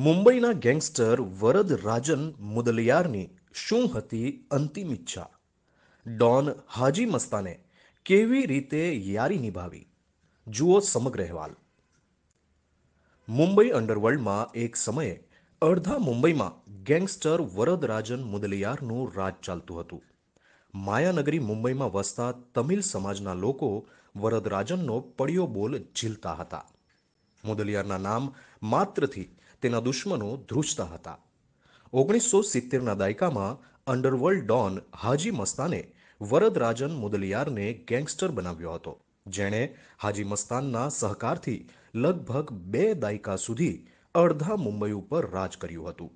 મુંબઈના ગેંગસ્ટર વરદ રાજન મુદલિયારની શું હતી અંતિમ ઈચ્છા ડોન હાજી મસ્તાને કેવી રીતે યારી નિભાવી જુઓ સમગ્ર અહેવાલ મુંબઈ અંડરવર્લ્ડમાં એક સમયે અડધા મુંબઈમાં ગેંગસ્ટર વરદ રાજન મુદલિયારનું રાજ ચાલતું હતું માયાનગરી મુંબઈમાં વસતા તમિલ સમાજના લોકો વરદરાજનનો પડ્યો બોલ ઝીલતા હતા મુદલિયારના નામ માત્રથી તેના દુશ્મનો ધ્રુજતા હતા ઓગણીસો સિત્તેરના દાયકામાં અંડરવર્લ્ડ ડોન હાજી મસ્તાને વરદરાજન મુદલિયારને ગેંગસ્ટર બનાવ્યો હતો જેણે હાજી મસ્તાનના સહકારથી લગભગ બે દાયકા સુધી અડધા મુંબઈ ઉપર રાજ કર્યું હતું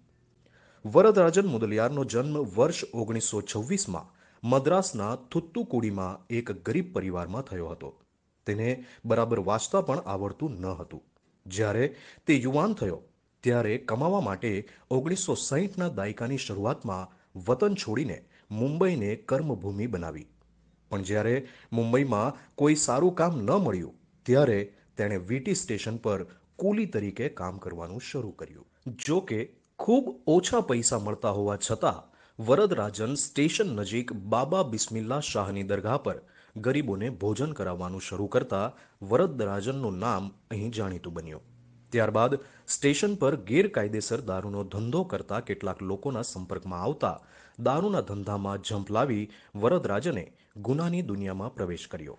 વરદરાજન મુદલિયારનો જન્મ વર્ષ ઓગણીસો છવ્વીસમાં મદ્રાસના થુત્તુકુડીમાં એક ગરીબ પરિવારમાં થયો હતો તેને બરાબર વાંચતા પણ આવડતું ન હતું જ્યારે તે યુવાન થયો ત્યારે કમાવા માટે ઓગણીસો સાહીઠના દાયકાની શરૂઆતમાં વતન છોડીને મુંબઈને કર્મભૂમિ બનાવી પણ જ્યારે મુંબઈમાં કોઈ સારું કામ ન મળ્યું ત્યારે તેણે વીટી સ્ટેશન પર કુલી તરીકે કામ કરવાનું શરૂ કર્યું જો કે ખૂબ ઓછા પૈસા મળતા હોવા છતાં વરદરાજન સ્ટેશન નજીક બાબા બિસ્મિલ્લા શાહની દરગાહ પર ગરીબોને ભોજન કરાવવાનું શરૂ કરતા વરદરાજનનું નામ અહીં જાણીતું બન્યું ત્યારબાદ સ્ટેશન પર ગેરકાયદેસર દારૂનો ધંધો કરતા કેટલાક લોકોના સંપર્કમાં આવતા દારૂના ધંધામાં જંપ લાવી વરદરાજને ગુનાની દુનિયામાં પ્રવેશ કર્યો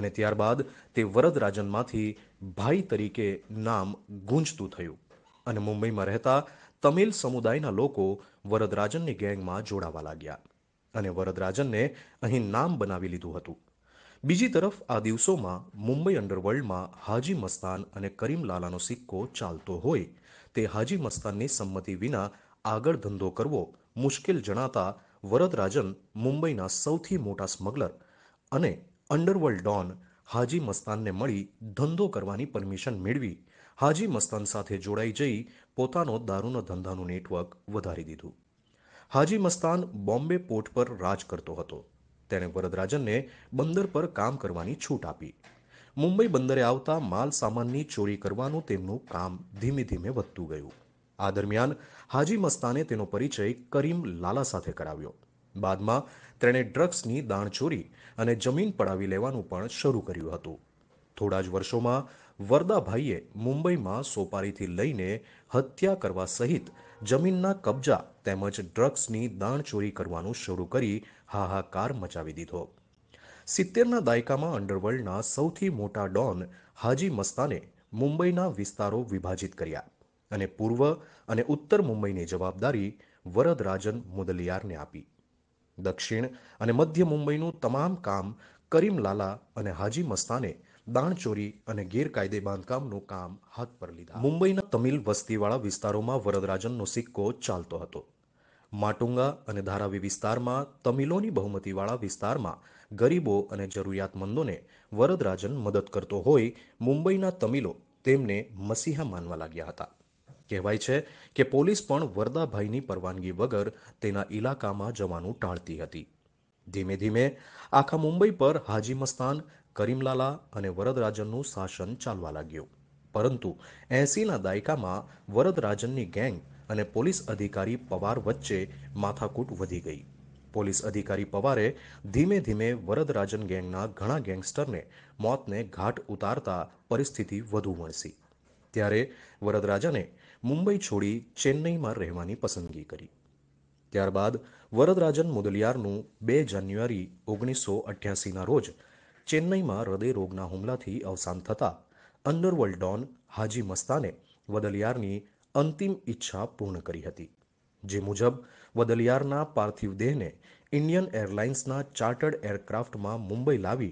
અને ત્યારબાદ તે વરદરાજનમાંથી ભાઈ તરીકે નામ ગુંજતું થયું અને મુંબઈમાં રહેતા તમિલ સમુદાયના લોકો વરદરાજનની ગેંગમાં જોડાવા લાગ્યા અને વરદરાજનને અહીં નામ બનાવી લીધું હતું બીજી તરફ આ દિવસોમાં મુંબઈ અંડરવર્લ્ડમાં હાજી મસ્તાન અને કરીમ લાલાનો સિક્કો ચાલતો હોય તે હાજી મસ્તાનની સંમતિ વિના આગળ ધંધો કરવો મુશ્કેલ જણાતા વરદરાજન મુંબઈના સૌથી મોટા સ્મગલર અને અંડરવર્લ્ડ ડોન હાજી મસ્તાનને મળી ધંધો કરવાની પરમિશન મેળવી હાજી મસ્તાન સાથે જોડાઈ જઈ પોતાનો દારૂનો ધંધાનું નેટવર્ક વધારી દીધું હાજી મસ્તાન બોમ્બે પોર્ટ પર રાજ કરતો હતો તેણે વરદરાજનને બંદર પર કામ કરવાની છૂટ આપી મુંબઈ બંદરે આવતા માલ સામાનની ચોરી કરવાનું તેમનું કામ ધીમે ધીમે વધતું ગયું આ દરમિયાન હાજી મસ્તાને તેનો પરિચય કરીમ લાલા સાથે કરાવ્યો બાદમાં તેણે ડ્રગ્સની દાણ ચોરી અને જમીન પડાવી લેવાનું પણ શરૂ કર્યું હતું થોડા જ વર્ષોમાં વરદાભાઈએ મુંબઈમાં સોપારીથી લઈને હત્યા કરવા સહિત જમીનના કબજા તેમજ ડ્રગ્સની દાણચોરી કરવાનું શરૂ કરી હાહાકાર મચાવી દીધો સિત્તેરના દાયકામાં અંડરવર્લ્ડના સૌથી મોટા ડોન હાજી મસ્તાને મુંબઈના વિસ્તારો વિભાજિત કર્યા અને પૂર્વ અને ઉત્તર મુંબઈની જવાબદારી વરદરાજન મુદલિયારને આપી દક્ષિણ અને મધ્ય મુંબઈનું તમામ કામ કરીમલાલા અને હાજી મસ્તાને દાણચોરી અને ગેરકાયદે બાંધકામનું કામ હાથ પર લીધા મુંબઈના તમિલ વસ્તીવાળા વિસ્તારોમાં વરદરાજનનો સિક્કો ચાલતો હતો માટુંગા અને ધારાવી વિસ્તારમાં તમિલોની બહુમતીવાળા વિસ્તારમાં ગરીબો અને જરૂરિયાતમંદોને વરદરાજન મદદ કરતો હોય મુંબઈના તમિલો તેમને મસીહા માનવા લાગ્યા હતા કહેવાય છે કે પોલીસ પણ વરદાભાઈની પરવાનગી વગર તેના ઇલાકામાં જવાનું ટાળતી હતી ધીમે ધીમે આખા મુંબઈ પર હાજી મસ્તાન કરીમલાલા અને વરદરાજનનું શાસન ચાલવા લાગ્યું પરંતુ એંસીના દાયકામાં વરદરાજનની ગેંગ અને પોલીસ અધિકારી પવાર વચ્ચે માથાકૂટ વધી ગઈ પોલીસ અધિકારી પવારે ધીમે ધીમે વરદરાજન ગેંગના ઘણા ગેંગસ્ટરને મોતને ઘાટ ઉતારતા પરિસ્થિતિ વધુ વણસી ત્યારે વરદરાજને મુંબઈ છોડી ચેન્નઈમાં રહેવાની પસંદગી કરી ત્યારબાદ વરદરાજન મુદલિયારનું બે જાન્યુઆરી ઓગણીસો અઠ્યાસીના રોજ ચેન્નઈમાં હૃદયરોગના હુમલાથી અવસાન થતા અંડરવર્લ્ડ ડોન હાજી મસ્તાને વદલિયારની અંતિમ ઈચ્છા પૂર્ણ કરી હતી જે મુજબ વદલિયારના પાર્થિવ દેહને ઇન્ડિયન એરલાઇન્સના ચાર્ટર્ડ એરક્રાફ્ટમાં મુંબઈ લાવી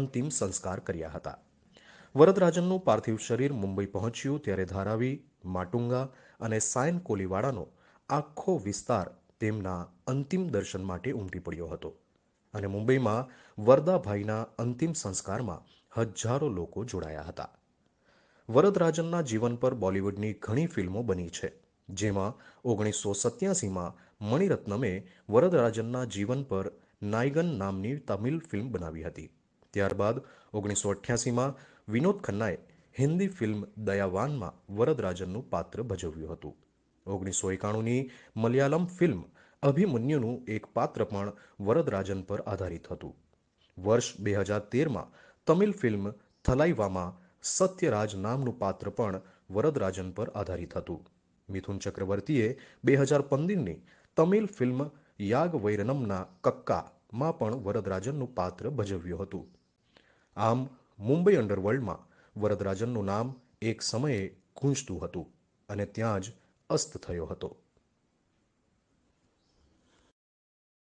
અંતિમ સંસ્કાર કર્યા હતા વરદરાજનનું પાર્થિવ શરીર મુંબઈ પહોંચ્યું ત્યારે ધારાવી માટુંગા અને સાયન કોલીવાડાનો આખો વિસ્તાર તેમના અંતિમ દર્શન માટે ઉમટી પડ્યો હતો અને મુંબઈમાં વરદાભાઈના અંતિમ સંસ્કારમાં હજારો લોકો જોડાયા હતા વરદરાજનના જીવન પર બોલિવૂડની ઘણી ફિલ્મો બની છે જેમાં ઓગણીસો સત્યાસીમાં મણિરત્નમે વરદરાજનના જીવન પર નાયગન નામની તમિલ ફિલ્મ બનાવી હતી ત્યારબાદ ઓગણીસો અઠ્યાસીમાં વિનોદ ખન્નાએ હિન્દી ફિલ્મ દયાવાનમાં વરદરાજનનું પાત્ર ભજવ્યું હતું ઓગણીસો એકાણુંની મલયાલમ ફિલ્મ અભિમન્યુનું એક પાત્ર પણ વરદરાજન પર આધારિત હતું વર્ષ બે હજાર તેરમાં તમિલ ફિલ્મ થલાઈવામાં સત્યરાજ નામનું પાત્ર પણ વરદરાજન પર આધારિત હતું મિથુન ચક્રવર્તીએ બે હજાર પંદરની તમિલ ફિલ્મ યાગવૈરનમના કક્કામાં પણ વરદરાજનનું પાત્ર ભજવ્યું હતું આમ મુંબઈ અંડરવર્લ્ડમાં વરદરાજનનું નામ એક સમયે ગુંજતું હતું અને ત્યાં જ અસ્ત થયો હતો